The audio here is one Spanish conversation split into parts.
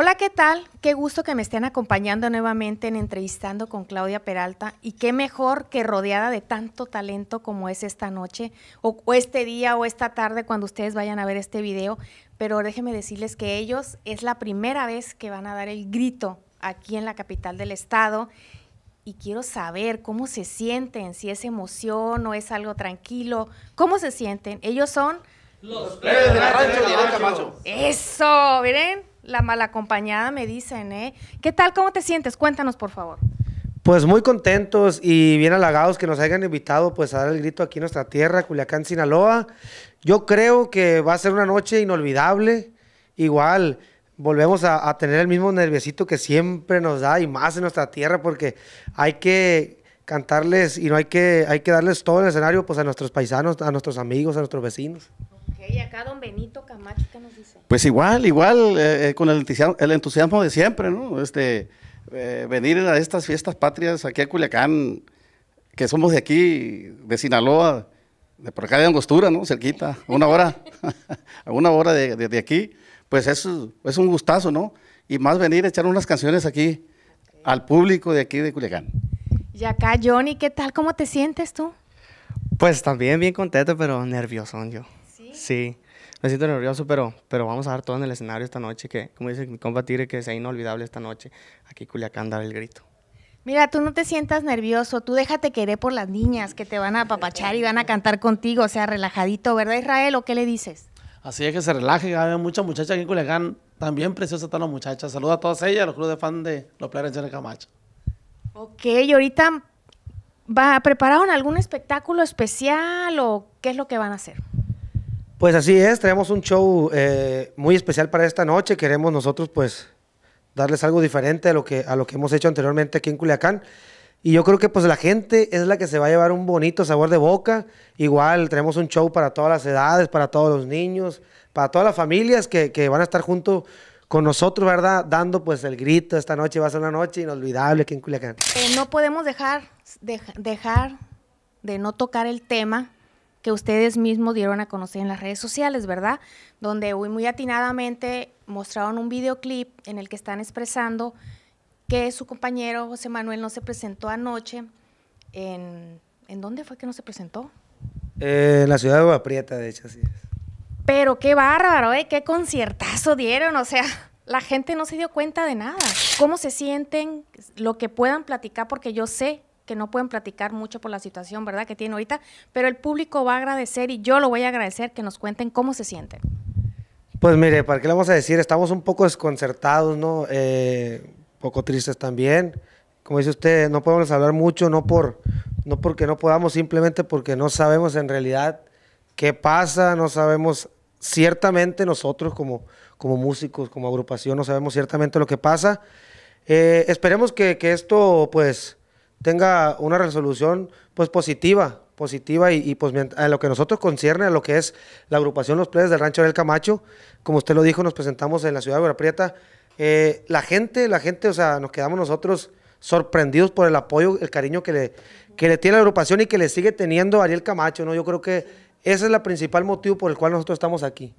Hola, ¿qué tal? Qué gusto que me estén acompañando nuevamente en Entrevistando con Claudia Peralta y qué mejor que rodeada de tanto talento como es esta noche o, este día o esta tarde cuando ustedes vayan a ver este video. Pero déjenme decirles que ellos es la primera vez que van a dar el grito aquí en la capital del estado y quiero saber cómo se sienten, si es emoción o es algo tranquilo, cómo se sienten. Ellos son... Los plebes la rancho de Eso, miren, la mal acompañada, me dicen, ¿eh? ¿Qué tal? ¿Cómo te sientes? Cuéntanos, por favor. Pues muy contentos y bien halagados que nos hayan invitado pues a dar el grito aquí en nuestra tierra, Culiacán, Sinaloa. Yo creo que va a ser una noche inolvidable. Igual, volvemos a, tener el mismo nerviosito que siempre nos da y más en nuestra tierra porque hay que cantarles y no hay que, hay que darles todo el escenario pues a nuestros paisanos, a nuestros amigos, a nuestros vecinos. Ok, acá don Benito Camacho, ¿qué nos dice? Pues igual, igual, eh, eh, con el entusiasmo, de siempre, ¿no? Este, eh, venir a estas fiestas patrias aquí a Culiacán, que somos de aquí, de Sinaloa, de por acá de Angostura, ¿no? Cerquita, una hora, a una hora de, aquí, pues es, es un gustazo, ¿no? Y más venir a echar unas canciones aquí al público de aquí de Culiacán. Y acá, Johnny, ¿qué tal? ¿Cómo te sientes tú? Pues también bien contento, pero nervioso yo. Sí. Sí me siento nervioso, pero, pero vamos a dar todo en el escenario esta noche, que como dice mi compa Tigre, que sea inolvidable esta noche. Aquí Culiacán dar el grito. Mira, tú no te sientas nervioso, tú déjate querer por las niñas que te van a apapachar y van a cantar contigo, o sea, relajadito, ¿verdad Israel? ¿O qué le dices? Así es que se relaje, hay muchas muchachas aquí en Culiacán, también preciosa están las muchachas. Saluda a todas ellas, los clubes de fan de los players de Camacho. Ok, y ahorita va, ¿prepararon algún espectáculo especial o qué es lo que van a hacer? Pues así es, traemos un show eh, muy especial para esta noche. Queremos nosotros, pues, darles algo diferente a lo, que, a lo que hemos hecho anteriormente aquí en Culiacán. Y yo creo que, pues, la gente es la que se va a llevar un bonito sabor de boca. Igual, traemos un show para todas las edades, para todos los niños, para todas las familias que, que van a estar junto con nosotros, ¿verdad? Dando, pues, el grito esta noche. Va a ser una noche inolvidable aquí en Culiacán. Eh, no podemos dejar, dejar de no tocar el tema que ustedes mismos dieron a conocer en las redes sociales, ¿verdad? Donde muy atinadamente mostraron un videoclip en el que están expresando que su compañero José Manuel no se presentó anoche. ¿En, dónde fue que no se presentó? Eh, en la ciudad de Guaprieta, de hecho, así es. Pero qué bárbaro, ¿eh? Qué conciertazo dieron, o sea, la gente no se dio cuenta de nada. ¿Cómo se sienten? Lo que puedan platicar, porque yo sé que no pueden platicar mucho por la situación, ¿verdad? Que tienen ahorita, pero el público va a agradecer y yo lo voy a agradecer que nos cuenten cómo se sienten. Pues mire, ¿para qué le vamos a decir? Estamos un poco desconcertados, ¿no? Eh, un poco tristes también. Como dice usted, no podemos hablar mucho, no, por, no porque no podamos, simplemente porque no sabemos en realidad qué pasa, no sabemos ciertamente nosotros como, como músicos, como agrupación, no sabemos ciertamente lo que pasa. Eh, esperemos que, que, esto pues tenga una resolución pues positiva, positiva y, pues a lo que nosotros concierne, a lo que es la agrupación Los Plebes del Rancho Ariel Camacho, como usted lo dijo, nos presentamos en la ciudad de Uraprieta. Eh, la gente, la gente, o sea, nos quedamos nosotros sorprendidos por el apoyo, el cariño que le, que le tiene la agrupación y que le sigue teniendo Ariel Camacho, ¿no? Yo creo que ese es el principal motivo por el cual nosotros estamos aquí,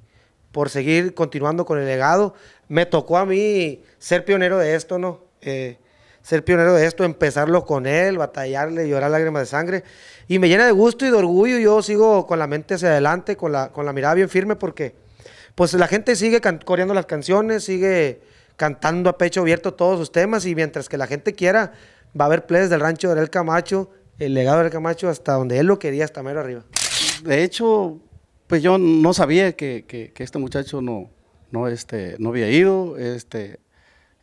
por seguir continuando con el legado. Me tocó a mí ser pionero de esto, ¿no? Eh, ser pionero de esto, empezarlo con él, batallarle, llorar lágrimas de sangre. Y me llena de gusto y de orgullo. Yo sigo con la mente hacia adelante, con la, con la mirada bien firme, porque pues la gente sigue coreando las canciones, sigue cantando a pecho abierto todos sus temas y mientras que la gente quiera, va a haber plays del rancho de El Camacho, el legado del Camacho, hasta donde él lo quería, hasta mero arriba. De hecho, pues yo no sabía que, este muchacho no, no, este, no había ido. Este,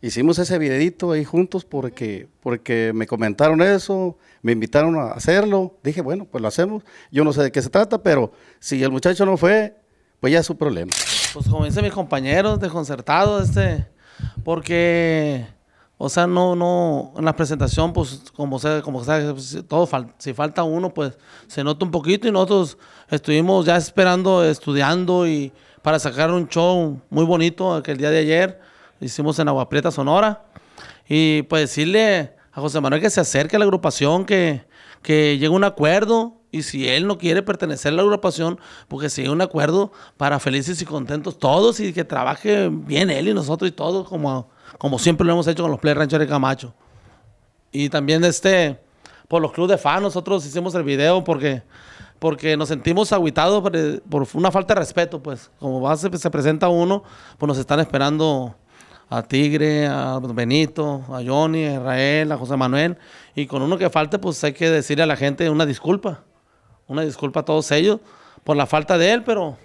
hicimos ese videito ahí juntos porque, porque me comentaron eso, me invitaron a hacerlo. Dije, bueno, pues lo hacemos. Yo no sé de qué se trata, pero si el muchacho no fue, pues ya es su problema. Pues como dicen mis compañeros desconcertados, este, porque, o sea, no, no, en la presentación, pues como sea, como pues, todo si falta uno, pues se nota un poquito y nosotros estuvimos ya esperando, estudiando y para sacar un show muy bonito aquel día de ayer hicimos en Agua Prieta, Sonora. Y pues decirle a José Manuel que se acerque a la agrupación, que, que llegue un acuerdo. Y si él no quiere pertenecer a la agrupación, porque que llegue un acuerdo para felices y contentos todos y que trabaje bien él y nosotros y todos, como, como siempre lo hemos hecho con los Play Ranchers de Camacho. Y también este, por los clubes de fan, nosotros hicimos el video porque porque nos sentimos aguitados por, una falta de respeto, pues como base se presenta uno, pues nos están esperando a Tigre, a Benito, a Johnny, a Israel, a José Manuel. Y con uno que falte, pues hay que decirle a la gente una disculpa. Una disculpa a todos ellos por la falta de él, pero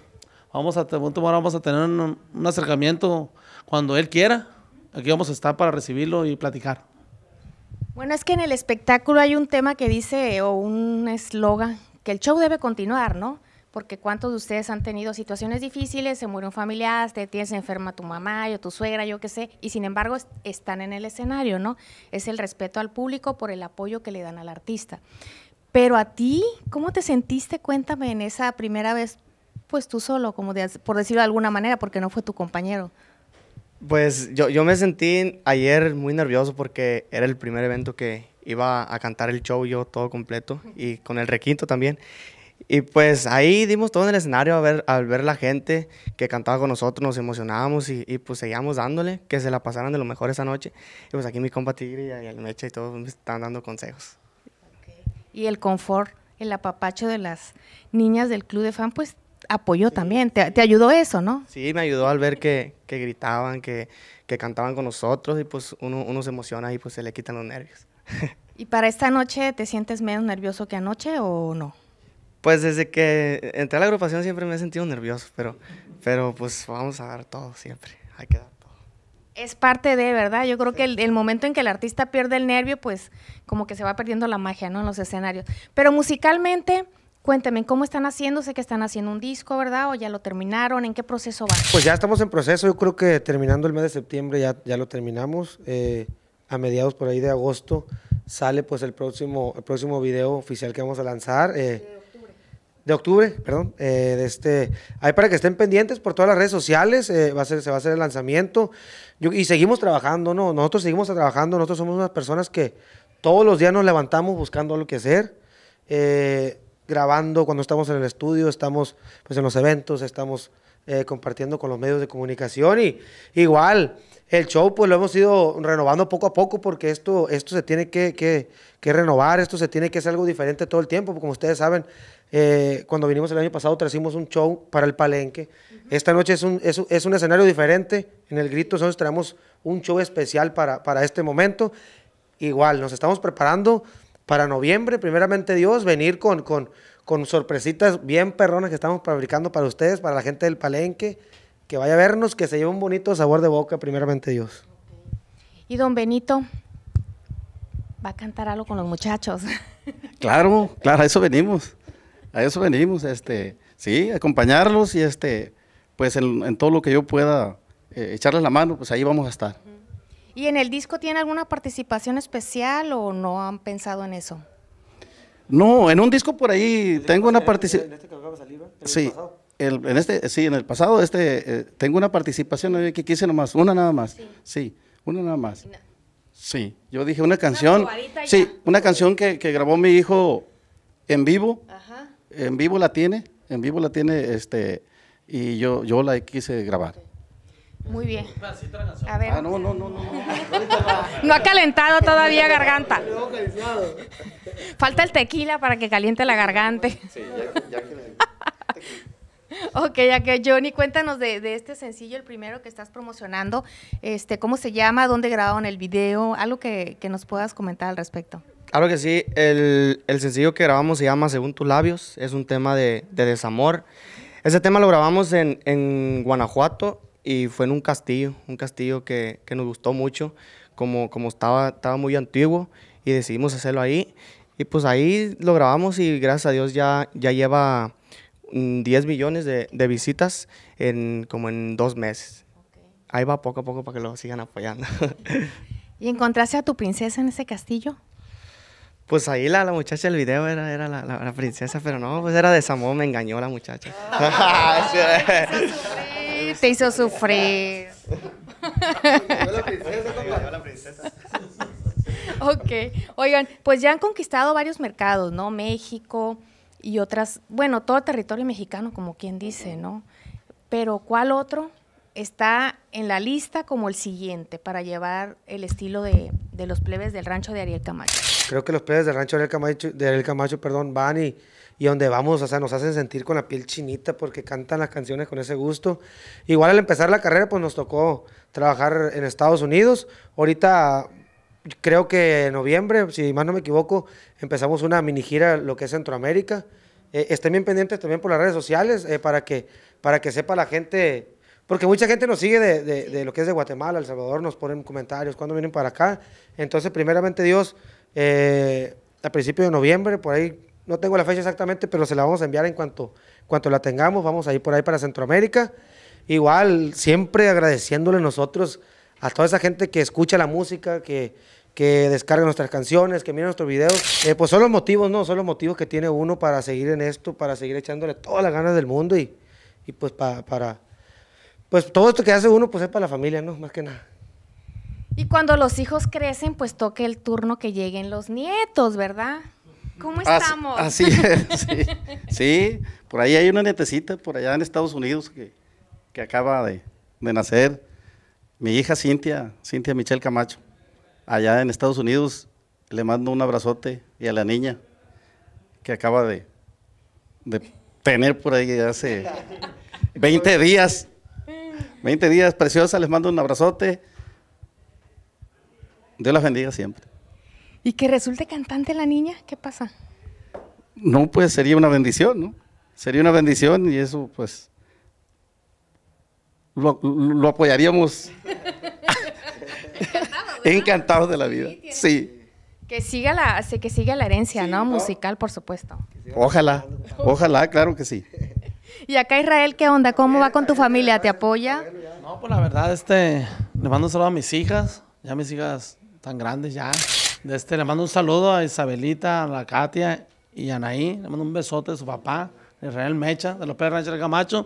vamos a, vamos a tener un acercamiento cuando él quiera. Aquí vamos a estar para recibirlo y platicar. Bueno, es que en el espectáculo hay un tema que dice, o un eslogan, que el show debe continuar, ¿no? porque cuántos de ustedes han tenido situaciones difíciles, se muere un familiar, te tienes enferma tu mamá, o tu suegra, yo qué sé, y sin embargo están en el escenario, ¿no? Es el respeto al público por el apoyo que le dan al artista. Pero a ti, ¿cómo te sentiste? Cuéntame en esa primera vez, pues tú solo, como por decirlo de alguna manera, porque no fue tu compañero. Pues yo, yo me sentí ayer muy nervioso porque era el primer evento que iba a cantar el show yo todo completo y con el requinto también. Y pues ahí dimos todo en el escenario al ver, al ver la gente que cantaba con nosotros, nos emocionábamos y, y, pues seguíamos dándole, que se la pasaran de lo mejor esa noche. Y pues aquí mi compa Tigre y, el Mecha y todos me están dando consejos. Y el confort, el apapacho de las niñas del club de fan, pues apoyó también, te, te, ayudó eso, ¿no? Sí, me ayudó al ver que, que gritaban, que, que, cantaban con nosotros y pues uno, uno se emociona y pues se le quitan los nervios. ¿Y para esta noche te sientes menos nervioso que anoche o no? Pues desde que entré a la agrupación siempre me he sentido nervioso, pero, pero pues vamos a dar todo siempre, hay que dar todo. Es parte de, ¿verdad? Yo creo que el, momento en que el artista pierde el nervio, pues como que se va perdiendo la magia, ¿no? En los escenarios. Pero musicalmente, cuénteme, ¿cómo están haciendo? Sé que están haciendo un disco, ¿verdad? ¿O ya lo terminaron? ¿En qué proceso van? Pues ya estamos en proceso, yo creo que terminando el mes de septiembre ya, ya lo terminamos. Eh, a mediados por ahí de agosto sale pues el próximo, el próximo video oficial que vamos a lanzar. Eh, de octubre, perdón, eh, de este, ahí para que estén pendientes por todas las redes sociales, eh, va a ser, se va a hacer el lanzamiento y seguimos trabajando, ¿no? Nosotros seguimos trabajando, nosotros somos unas personas que todos los días nos levantamos buscando algo que hacer, eh, grabando cuando estamos en el estudio, estamos pues en los eventos, estamos compartiendo con los medios de comunicación y igual el show pues lo hemos ido renovando poco a poco porque esto, esto se tiene que, que renovar, esto se tiene que hacer algo diferente todo el tiempo, como ustedes saben, eh, cuando vinimos el año pasado trajimos un show para el Palenque. Esta noche es un, es, un, escenario diferente. En el Grito nosotros traemos un show especial para, para este momento. Igual, nos estamos preparando para noviembre, primeramente Dios, venir con, con, con sorpresitas bien perronas que estamos fabricando para ustedes, para la gente del Palenque. Que vaya a vernos, que se lleve un bonito sabor de boca, primeramente Dios. Y don Benito, va a cantar algo con los muchachos. Claro, claro, a eso venimos a eso venimos, este, sí, acompañarlos y este, pues en, todo lo que yo pueda eh, echarles la mano, pues ahí vamos a estar. ¿Y en el disco tiene alguna participación especial o no han pensado en eso? No, en un disco por ahí tengo una participación. ¿En este que de sí, en este, sí, en el pasado este, eh, tengo una participación que quise nomás, una nada más. Sí, una nada más. Sí, yo dije una canción. sí, una canción que, que, grabó mi hijo en vivo. Ajá. En vivo la tiene, en vivo la tiene, este, y yo, yo la quise grabar. Muy bien. A ver. Ah, no, ha calentado todavía garganta. Falta el tequila para que caliente la garganta. Sí, ya, que Ok, ya que Johnny, cuéntanos de, este sencillo, el primero que estás promocionando, este, ¿cómo se llama? ¿Dónde grabaron el video? Algo que, que nos puedas comentar al respecto. Claro que sí, el, el, sencillo que grabamos se llama Según tus labios, es un tema de, de desamor. Ese tema lo grabamos en, en, Guanajuato y fue en un castillo, un castillo que, que nos gustó mucho, como, como estaba, estaba muy antiguo y decidimos hacerlo ahí. Y pues ahí lo grabamos y gracias a Dios ya, ya lleva 10 mm, millones de, de, visitas en como en dos meses. Ahí va poco a poco para que lo sigan apoyando. ¿Y encontraste a tu princesa en ese castillo? Pues ahí la, muchacha del video era, era la, princesa, pero no, pues era de Samón, me engañó la muchacha. te hizo sufrir. la princesa, la ok, oigan, pues ya han conquistado varios mercados, ¿no? México y otras, bueno, todo territorio mexicano, como quien dice, ¿no? Pero ¿cuál otro está en la lista como el siguiente para llevar el estilo de, de los plebes del rancho de Ariel Camacho? creo que los pedes del rancho del Camacho, del Camacho perdón, van y, y donde vamos, o sea, nos hacen sentir con la piel chinita porque cantan las canciones con ese gusto. Igual al empezar la carrera, pues nos tocó trabajar en Estados Unidos. Ahorita creo que en noviembre, si más no me equivoco, empezamos una mini gira lo que es Centroamérica. Eh, estén bien pendientes también por las redes sociales eh, para, que, para que sepa la gente, porque mucha gente nos sigue de, de, lo que es de Guatemala, El Salvador, nos ponen comentarios ¿Cuándo vienen para acá. Entonces, primeramente Dios, eh, a principios de noviembre, por ahí, no tengo la fecha exactamente, pero se la vamos a enviar en cuanto, cuanto la tengamos, vamos a ir por ahí para Centroamérica. Igual, siempre agradeciéndole nosotros a toda esa gente que escucha la música, que, descarga nuestras canciones, que mira nuestros videos. Eh, pues son los motivos, ¿no? Son los motivos que tiene uno para seguir en esto, para seguir echándole todas las ganas del mundo y, y pues para... Pues todo esto que hace uno, pues es para la familia, ¿no? Más que nada. Y cuando los hijos crecen, pues toca el turno que lleguen los nietos, ¿verdad? ¿Cómo estamos? Así, es, sí, por ahí hay una nietecita, por allá en Estados Unidos, que, acaba de, nacer. Mi hija Cintia, Cintia Michelle Camacho, allá en Estados Unidos, le mando un abrazote y a la niña que acaba de, de tener por ahí hace 20 días. 20 días, preciosa, les mando un abrazote Dios las bendiga siempre. ¿Y que resulte cantante la niña? ¿Qué pasa? No, pues sería una bendición, ¿no? Sería una bendición y eso, pues, lo, apoyaríamos encantados, de la vida. Sí. Que siga la, que siga la herencia, ¿no? ¿no? Musical, por supuesto. Ojalá, ojalá, claro que sí. Y acá Israel, ¿qué onda? ¿Cómo va con tu familia? ¿Te apoya? No, pues la verdad, este, le mando un saludo a mis hijas. Ya mis hijas tan grandes ya. De este, le mando un saludo a Isabelita, a la Katia y a Anaí. Le mando un besote a su papá, Israel Mecha, de los Pérez Camacho.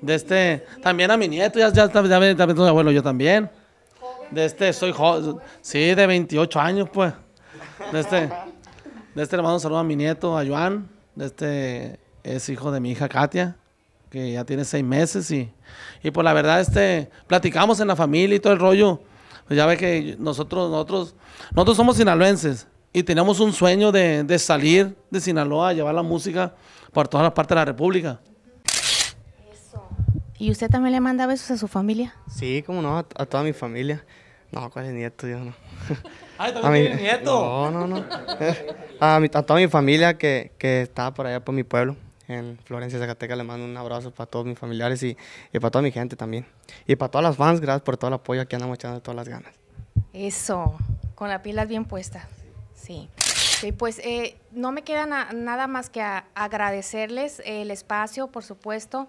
De este, también a mi nieto, ya, ya, ya, también abuelo, yo también. De este, soy joven, sí, de 28 años, pues. De este, de este le mando un saludo a mi nieto, a Joan. De este, es hijo de mi hija Katia que ya tiene seis meses y, y pues la verdad, este, platicamos en la familia y todo el rollo pues ya ve que nosotros, nosotros, nosotros somos sinaloenses y tenemos un sueño de, salir de Sinaloa, llevar la música por todas las partes de la República. ¿Y usted también le manda besos a su familia? Sí, como no, a, toda mi familia. No, ¿cuál es nieto? Yo no. Ay, también tiene nieto. No, no, no. a, toda mi familia que, que está por allá por mi pueblo en Florencia, Zacatecas. Le mando un abrazo para todos mis familiares y, para toda mi gente también. Y para todas las fans, gracias por todo el apoyo. que andamos echando todas las ganas. Eso, con las pilas bien puestas. Sí. pues eh, no me queda nada más que agradecerles el espacio, por supuesto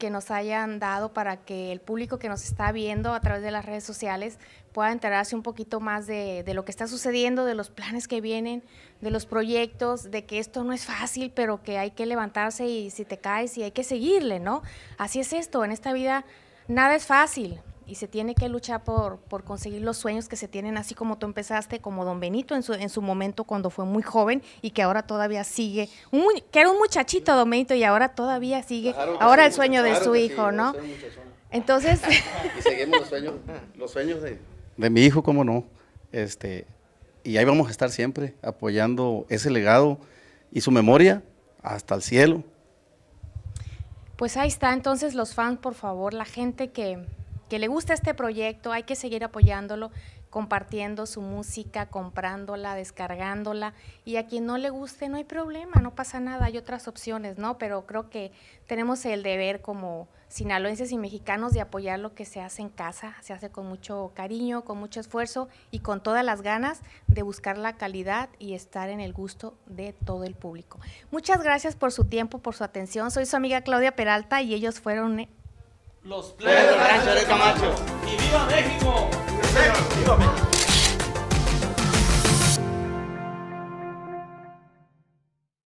que nos hayan dado para que el público que nos está viendo a través de las redes sociales pueda enterarse un poquito más de, lo que está sucediendo, de los planes que vienen, de los proyectos, de que esto no es fácil, pero que hay que levantarse y si te caes y hay que seguirle, ¿no? Así es esto, en esta vida nada es fácil, y se tiene que luchar por, conseguir los sueños que se tienen, así como tú empezaste, como don Benito en su, en su momento cuando fue muy joven y que ahora todavía sigue, que era un muchachito don Benito y ahora todavía sigue, ahora el sueño de su hijo, ¿no? Entonces... y seguimos los sueños, los sueños de, mi hijo, cómo no. Este, y ahí vamos a estar siempre apoyando ese legado y su memoria hasta el cielo. Pues ahí está, entonces los fans, por favor, la gente que que le gusta este proyecto, hay que seguir apoyándolo, compartiendo su música, comprándola, descargándola. Y a quien no le guste, no hay problema, no pasa nada, hay otras opciones, ¿no? Pero creo que tenemos el deber como sinaloenses y mexicanos de apoyar lo que se hace en casa, se hace con mucho cariño, con mucho esfuerzo y con todas las ganas de buscar la calidad y estar en el gusto de todo el público. Muchas gracias por su tiempo, por su atención. Soy su amiga Claudia Peralta y ellos fueron los plebes. Rancho Camacho. Y viva México. ¡Viva México!